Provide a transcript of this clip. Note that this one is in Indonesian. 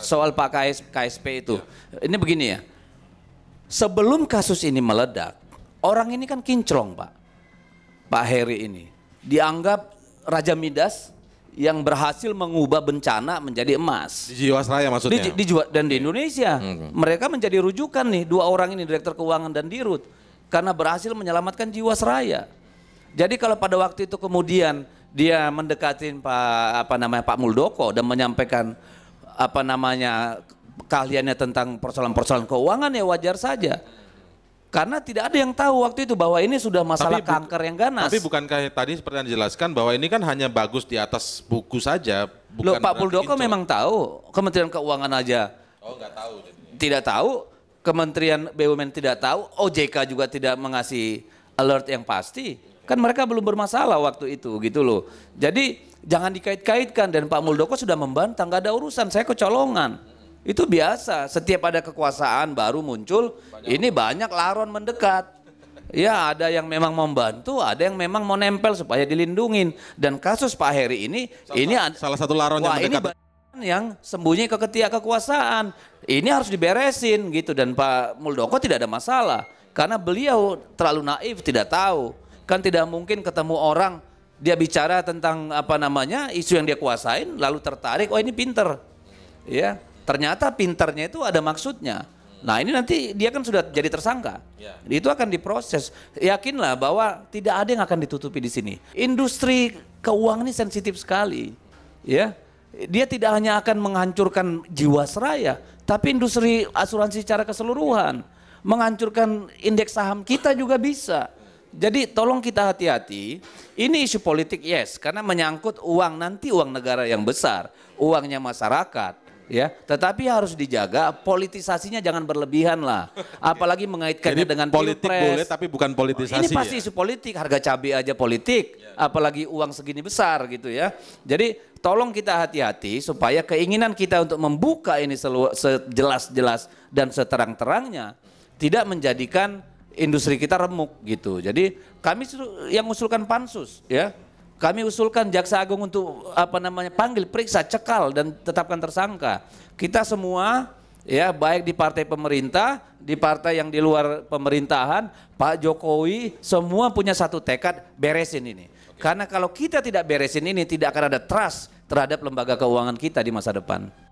Soal, Pak KS, KSP itu. Ya. Ini begini ya. Sebelum kasus ini meledak, orang ini kan kinclong, Pak. Pak Heri ini dianggap Raja Midas yang berhasil mengubah bencana menjadi emas. Di Jiwasraya maksudnya. Di, di dan di Indonesia. Hmm. Mereka menjadi rujukan nih dua orang ini Direktur Keuangan dan Dirut karena berhasil menyelamatkan Jiwasraya. Jadi kalau pada waktu itu kemudian dia mendekatin Pak apa namanya Pak Muldoko dan menyampaikan apa namanya keahliannya tentang persoalan-persoalan keuangan ya wajar saja. Karena tidak ada yang tahu waktu itu bahwa ini sudah masalah tapi, kanker yang ganas. Tapi bukankah tadi seperti yang dijelaskan bahwa ini kan hanya bagus di atas buku saja. Bukan Loh Pak Muldoko memang tahu, Kementerian Keuangan aja. Oh nggak tahu. Jadinya. Tidak tahu, Kementerian BUMN tidak tahu, OJK juga tidak mengasih alert yang pasti. Kan mereka belum bermasalah waktu itu gitu loh. Jadi jangan dikait-kaitkan dan Pak Muldoko sudah membantah nggak ada urusan saya kecolongan. Itu biasa, setiap ada kekuasaan baru muncul, banyak ini banyak laron mendekat. Ya ada yang memang membantu, ada yang memang mau nempel supaya dilindungin. Dan kasus Pak Heri ini, salah, ini salah satu laron wah, yang mendekat. Ini yang sembunyi ke ketiak kekuasaan. Ini harus diberesin gitu dan Pak Muldoko tidak ada masalah karena beliau terlalu naif tidak tahu. Kan tidak mungkin ketemu orang dia bicara tentang apa namanya isu yang dia kuasain lalu tertarik oh ini pinter ya ternyata pinternya itu ada maksudnya nah ini nanti dia kan sudah jadi tersangka ya. itu akan diproses yakinlah bahwa tidak ada yang akan ditutupi di sini industri keuangan ini sensitif sekali ya dia tidak hanya akan menghancurkan jiwa jiwasraya tapi industri asuransi secara keseluruhan menghancurkan indeks saham kita juga bisa jadi tolong kita hati-hati, ini isu politik yes, karena menyangkut uang nanti uang negara yang besar, uangnya masyarakat, ya. Tetapi harus dijaga politisasinya jangan berlebihan lah. Apalagi mengaitkannya Jadi dengan politik pilpres. boleh tapi bukan politisasi. Ini pasti ya? isu politik, harga cabai aja politik, ya. apalagi uang segini besar gitu ya. Jadi tolong kita hati-hati supaya keinginan kita untuk membuka ini sejelas-jelas dan seterang-terangnya tidak menjadikan industri kita remuk gitu. Jadi kami yang usulkan pansus ya. Kami usulkan jaksa agung untuk apa namanya panggil periksa cekal dan tetapkan tersangka. Kita semua ya baik di partai pemerintah, di partai yang di luar pemerintahan, Pak Jokowi semua punya satu tekad beresin ini. Karena kalau kita tidak beresin ini tidak akan ada trust terhadap lembaga keuangan kita di masa depan.